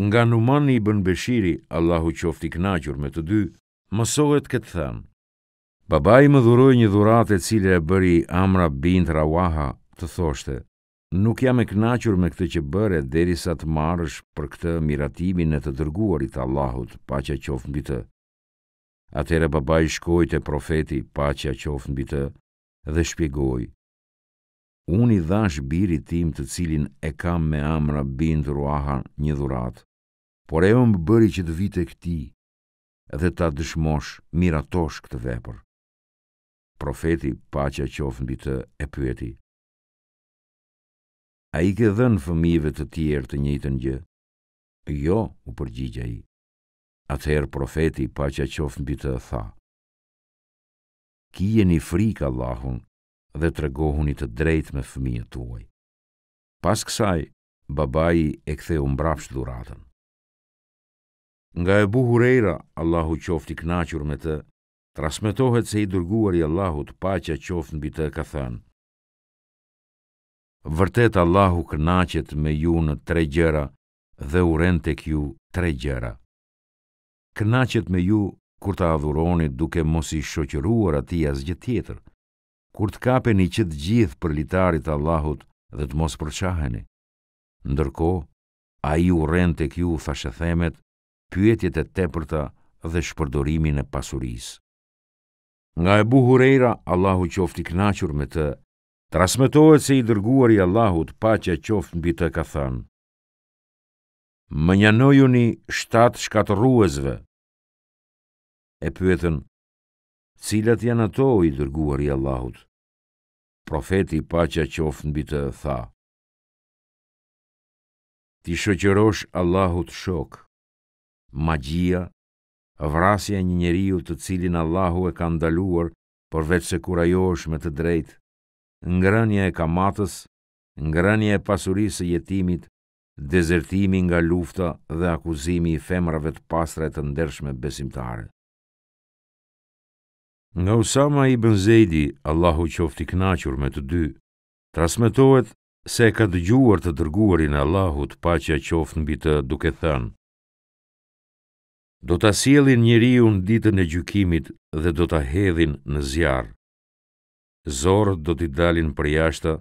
Nga numani i bën beshiri, Allahu qofti knaqur me të dy, mësohet këtë them. Baba i më dhuroj një dhurat e cilë e bëri Amra Bint Rawaha të thoshte, nuk jam e knaqur me këtë që bëre deri sa të marrësh për këtë miratimin e të dërguarit Allahut, a qoftë mbi të. Atëherë babai shkoi te profeti, paqja qoftë mbi bitë dhe shpjegoi: Unë i dhash birit tim të cilin e kam me amra bindë ruaha një dhurat, por e më bëri që të vite këti dhe ta dëshmosh miratosh këtë vepër. Profeti pa që a në bitë e pyeti. A i ke dhenë fëmive të tjerë të njëtën gjë? Jo, u përgjigja i. Atëherë profeti pa që a në bitë e tha. Kije një frikë Allahun dhe të regohuni të drejt me fëmijë të uaj. Pas kësaj, babaji e kthe unë dhuratën. Nga e buhurera, Allahu qofti knachur me të, trasmetohet se i durguar i Allahu të pa që qoft në bitë e ka thënë. Vërtet Allahu kënaqet me ju në tre gjera dhe u rend të kju tre gjera. Kënachet me ju kur të adhuronit duke mos i shoqëruar ati as tjetër, kur të kapen i qëtë gjithë për litarit Allahut dhe të mos përqaheni. Ndërko, a i u rend të kju fashethemet, pyetjet e tepërta dhe shpërdorimin e pasuris. Nga e buhurera, Allahu qofti knachur me të, trasmetohet se i dërguar i Allahut pa që e qoft në bitë e ka thanë. Më një shtatë shkatë e pyetën, cilat janë ato i dërguar i Allahut. Profeti paqa qofë bitë të tha, ti shëqërosh Allahut shok, magjia, vrasja një njeriu të cilin Allahu e ka ndaluar, por vetë se kur ajo është me të drejt, ngrënje e kamatës, ngrënje e pasurisë e jetimit, dezertimi nga lufta dhe akuzimi i femrave të pastra e të ndershme besimtare. Nga Usama i Bënzejdi, Allahu qofti knachur me të dy, trasmetohet se ka dëgjuar të dërguarin Allahut pacha qoftë në të duke thënë. Do të asjelin njëri unë ditën e gjukimit dhe do të hedhin në zjarë. Zorët do t'i dalin për jashta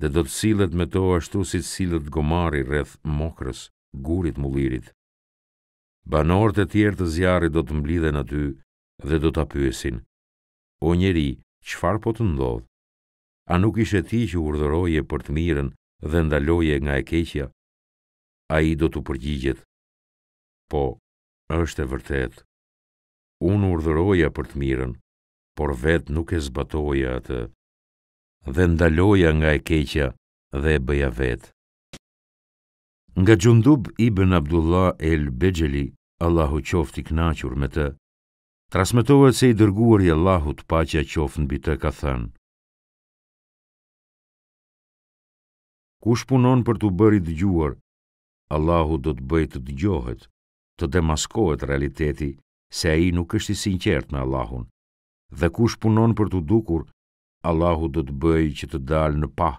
dhe do të silet me to ashtu si të gomari rreth mokrës, gurit mullirit. Banorët e tjerë të zjarë do të mblidhen aty dhe do t'a pyesin o njeri, qëfar po të ndodhë? A nuk ishe ti që urdhëroje për të mirën dhe ndaloje nga e keqja? A i do të përgjigjet? Po, është e vërtet. Unë urdhëroja për të mirën, por vetë nuk e zbatoja atë. Dhe ndaloja nga e keqja dhe e bëja vetë. Nga gjundub Ibn Abdullah el Bejeli, Allahu qofti knachur me të, Transmetohet se i dërguar i Allahut pa që a qofën bitë e ka thënë. Kush punon për të bëri dëgjuar, Allahut do të bëjt të dëgjohet, të demaskohet realiteti se a i nuk është i sinqert me Allahun, dhe kush punon për të dukur, Allahut do të bëjt që të dalë në pah,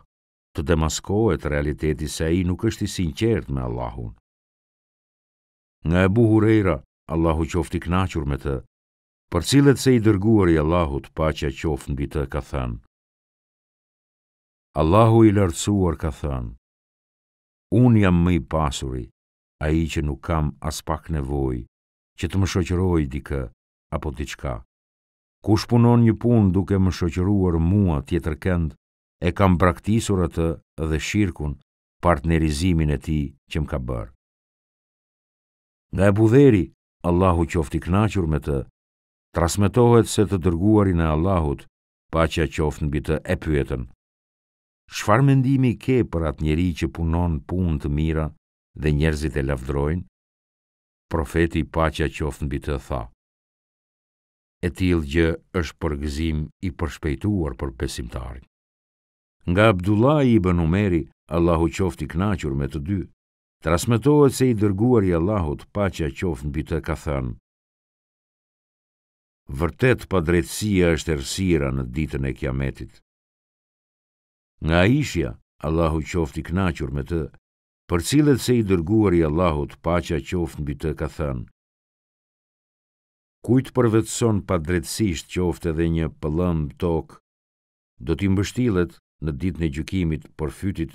të demaskohet realiteti se a i nuk është i sinqert me Allahun. Nga e buhur Allahu qofti knachur me të, për cilët se i dërguar i Allahut pacha qofë mbi të ka thënë. Allahu i lartësuar ka thënë, unë jam më i pasuri, a i që nuk kam as pak nevoj, që të më shoqëroj dikë, apo diçka. qka. Kush punon një pun duke më shoqëruar mua tjetër kënd, e kam praktisur atë dhe shirkun partnerizimin e ti që më ka bërë. Nga e budheri, Allahu qofti knaqur me të, Transmetohet se të dërguari në Allahut, pa që a qoftë në bitë e pyetën. Shfar mendimi ke për atë njeri që punon punë të mira dhe njerëzit e lafdrojnë? Profeti pa që a qoftë në bitë e tha. E tilë gjë është përgëzim i përshpejtuar për pesimtarit. Nga Abdullah i bënumeri, Allahu qoftë i me të dy, transmetohet se i dërguari Allahut pa që a qoftë në bitë e ka thënë, vërtet pa drejtësia është errësira në ditën e Kiametit. Nga ishja, Allahu qoftë i kënaqur me të, për cilët se i dërguar i Allahut paqja qoftë mbi të, ka thënë: Kujt përvetson pa drejtësisht qoftë edhe një pëllëm tok, do t'i mbështillet në ditën e gjykimit për fytit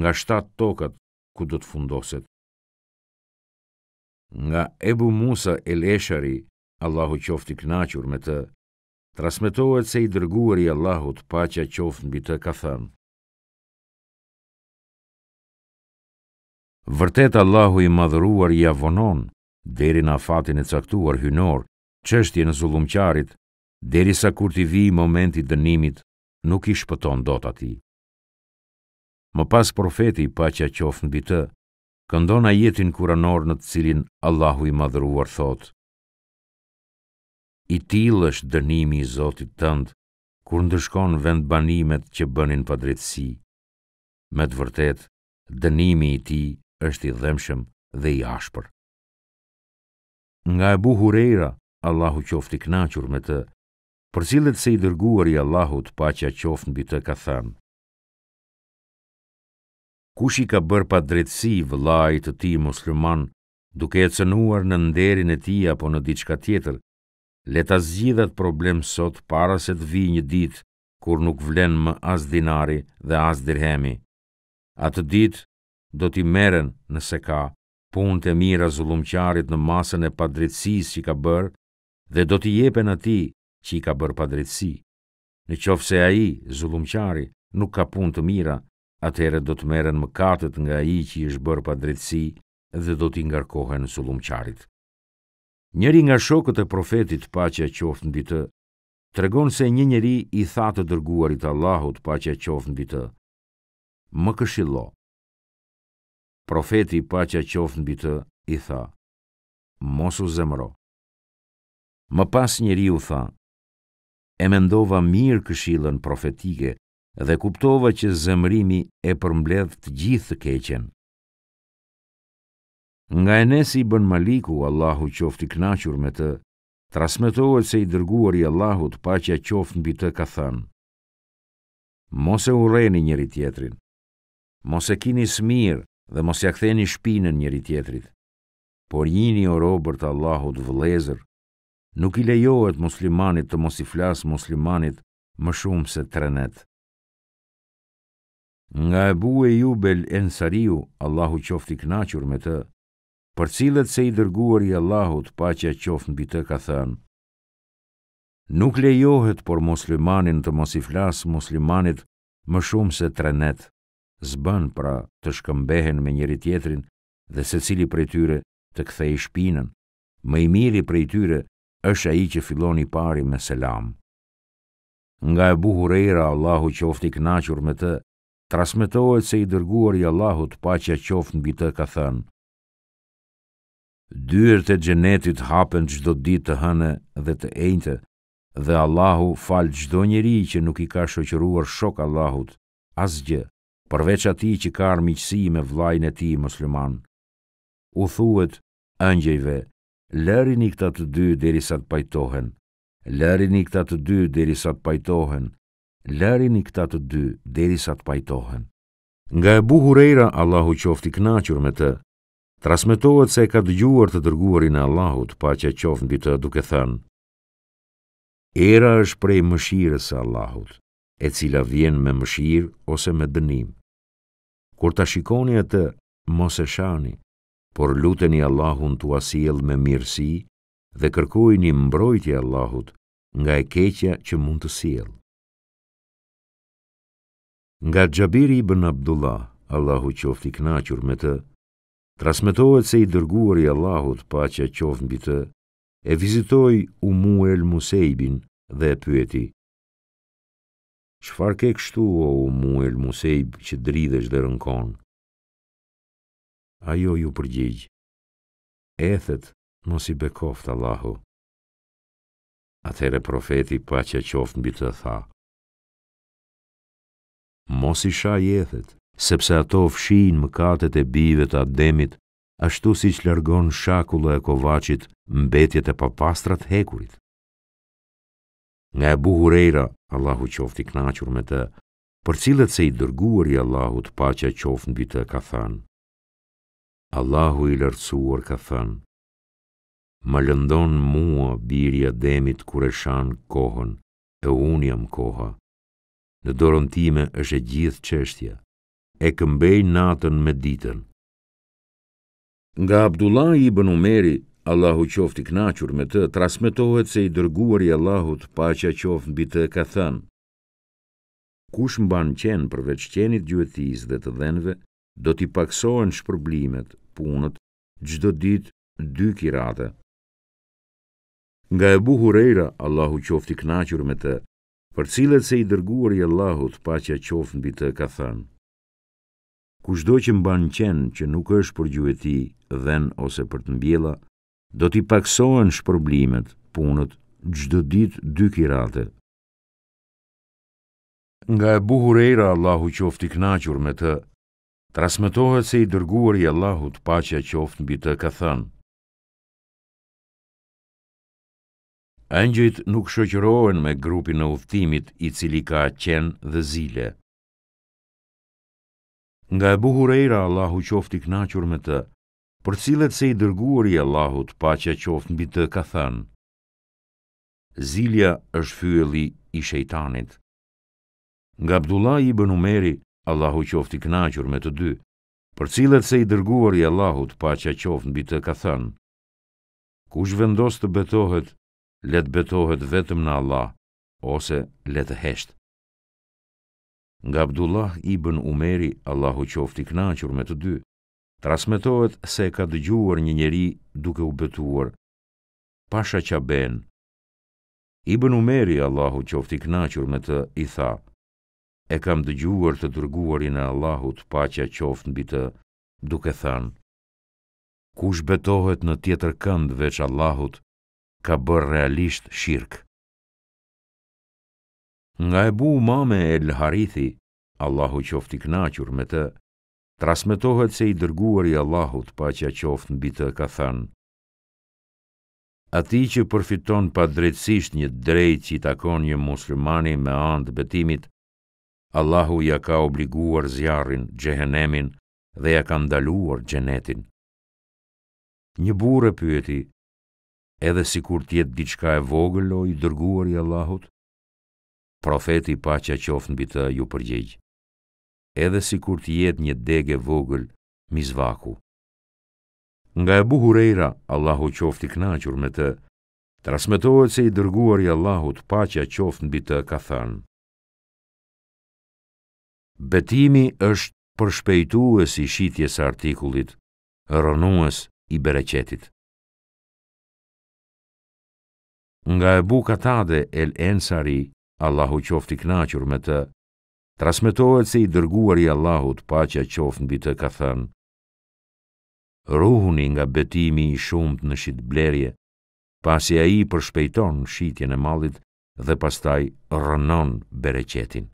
nga shtat tokat ku do të fundoset. Nga Ebu Musa el-Eshari, Allahu qofti knaqur me të, trasmetohet se i dërguar i Allahut pa që a qoft në bitë thënë. Vërtet Allahu i madhëruar i avonon, deri në afatin e caktuar hynor, qështje në zulumqarit, deri sa kur t'i vi momenti dënimit, nuk i shpëton do t'ati. Më pas profeti pa që a qoft në bitë, këndona jetin kuranor në të cilin Allahu i madhëruar thotë i til është dënimi i Zotit tëndë, kur ndërshkon vend banimet që bënin pa drejtësi. Me të vërtet, dënimi i ti është i dhëmshëm dhe i ashpër. Nga e buhurera, Allahu qofti knaqur me të, për cilët se i dërguar i Allahut pa që a të ka thënë. Kush i ka bërë pa drejtësi vëllajt të ti musliman, duke e cënuar në nderin e ti apo në diçka tjetër, leta zgjidhet problem sot para se të vi një dit, kur nuk vlen më as dinari dhe as dirhemi. Atë dit, do t'i meren nëse ka punë të mira zulumqarit në masën e padritsis që ka bërë, dhe do t'i jepen ati që i ka bërë padritsi. Në qoftë se a i, zulumqari, nuk ka punë të mira, atëherë do të meren më katët nga i që i është bërë padritsi dhe do t'i ngarkohen zulumqarit. Njëri nga shokët e profetit pa që e në bitë, të regonë se një njëri i tha të dërguarit Allahut pa që e të: në bitë. Më këshillo. Profeti pa që e të në bitë i tha, mosu zemro. Më pas njëri u tha, e mendova mirë këshillën profetike dhe kuptova që zemrimi e përmbledh të gjithë të keqenë. Nga Enesi Ibn Maliku, Allahu qofti knaqur me të, trasmetohet se i dërguari i Allahut paqja qoft mbi të ka thënë: Mos e urreni njëri tjetrin. Mos e keni smir dhe mos ia ktheni shpinën njëri tjetrit. Por jini o robër të Allahut vëllëzër. Nuk i lejohet muslimanit të mos i flas muslimanit më shumë se tre net. Nga Abu e Jubel Ensariu, Allahu qofti knaqur me të, për cilët se i dërguar i Allahut që qofë në bitë ka thënë, Nuk lejohet por muslimanin të mos i flas muslimanit më shumë se tre net, zbën pra të shkëmbehen me njëri tjetrin dhe se cili prej tyre të kthej shpinën, më i miri prej tyre është ai që fillon i pari me selam. Nga e buhurera Allahu qofti i kënaqur me të, transmetohet se i dërguar i Allahut paqja qoft mbi të ka thënë: Dyrët e gjenetit hapen gjdo dit të hëne dhe të ejnëtë, dhe Allahu falë gjdo njeri që nuk i ka shoqëruar shok Allahut, asgjë, përveç ati që ka armiqësi me vlajnë e ti, musliman. U thuet, ëngjejve, lërin i këta të dy dheri sa të pajtohen, lërin i këta të dy dheri sa të pajtohen, lërin i këta të dy dheri sa të pajtohen. Nga e buhurera, Allahu qofti knachur me të, Transmetohet se e ka dëgjuar të dërguarin e Allahut, paqja qof mbi të, duke thënë: Era është prej mëshirës së Allahut, e cila vjen me mëshirë ose me dënim. Kur ta shikoni atë, mos e shani, por luteni Allahun të asiel me mirësi dhe kërkojini mbrojtje Allahut nga e keqja që mund të sjell. Nga Xhabiri ibn Abdullah, Allahu qoftë i kënaqur me të, Transmetohet se i dërguar i Allahut pa që qovë mbi të, e vizitoj u muel Musejbin dhe e pyeti. Qfar ke kështu o u muel Musejb që dridhesh dhe rënkon? Ajo ju përgjigj. Ethet mos i bekoft Allahu. Atere profeti pa që qovë mbi të tha. Mos i shaj ethet sepse ato fshinë mëkatet e bive të ademit, ashtu si që lërgon shakullë e kovacit mbetjet e papastrat hekurit. Nga e buhurera, Allahu qofti knachur me të, për cilët se i dërguar i Allahut pa që qofën bitë ka thanë. Allahu i lërcuar ka thënë, më lëndon mua birja demit kure shanë kohën, e unë jam koha, në dorën time është e gjithë qështja e këmbej natën me ditën. Nga Abdullah i umeri, Allahu qofti knachur me të, trasmetohet se i dërguar i Allahut pa që qofën bitë ka thënë. Kush mban qenë përveç qenit gjuetis dhe të dhenve, do t'i paksohen shpërblimet, punët, gjdo ditë dy kirate. Nga e buhurera, Allahu qofti knachur me të, për cilët se i dërguar i Allahut pa që qofën bitë ka thënë. Kushdo që mba në qenë që nuk është për gjuheti dhen ose për të mbjela, do t'i paksohen shpërblimet, punët, gjdo dit dy kirate. Nga e buhur eira Allahu qoft i knachur me të, trasmetohet se i dërguar i Allahu të pacja qoft në bitë ka thënë. Engjit nuk shoqërohen me grupin e udhëtimit i cili ka qen dhe zile. Nga e buhurera Allahu qoft i knachur me të, për cilet se i dërguar i Allahut pa që qoft mbi të ka thënë. Zilja është fyëli i shejtanit. Nga Abdullah i Bënumeri, Allahu qoft i knachur me të dy, për cilet se i dërguar i Allahut pa që qoft mbi të ka thënë. Kush vendos të betohet, let betohet vetëm në Allah, ose let të heshtë nga Abdullah ibn Umeri, Allahu qofti i kënaqur me të dy, transmetohet se ka dëgjuar një njeri duke u betuar Pasha Qaben. Ibn Umeri, Allahu qofti i kënaqur me të, i tha: E kam dëgjuar të dërguarin e Allahut paqja qoftë mbi të, duke thënë: Kush betohet në tjetër kënd veç Allahut, ka bërë realisht shirkë. Nga e bu mame el harithi, Allahu qofti knachur me të, trasmetohet se i dërguar i Allahut pa që a qoft në bitë ka thënë. A ti që përfiton pa drejtsisht një drejt që i takon një muslimani me andë betimit, Allahu ja ka obliguar zjarin, gjehenemin dhe ja ka ndaluar gjenetin. Një burë e pyeti, edhe si kur tjetë diçka e vogëllo i dërguar i Allahut? profeti pa që qofë në bitë ju përgjegjë. Edhe si kur të jetë një dege vogël, mizvaku. Nga e buhurera, Allahu qofë të knaqur me të, trasmetohet se i dërguar i Allahut pa që qofë në bitë ka thënë. Betimi është përshpejtues i shqitjes artikullit, rënues i bereqetit. Nga e bu katade el ensari, Allahu qoft i knaqur me të, trasmetohet se i dërguar i Allahut paqja qoft në bitë ka thënë, Ruhuni nga betimi i shumët në shitblerje, blerje, pasi a i përshpejton shqitjen e malit dhe pastaj rënon bereqetin.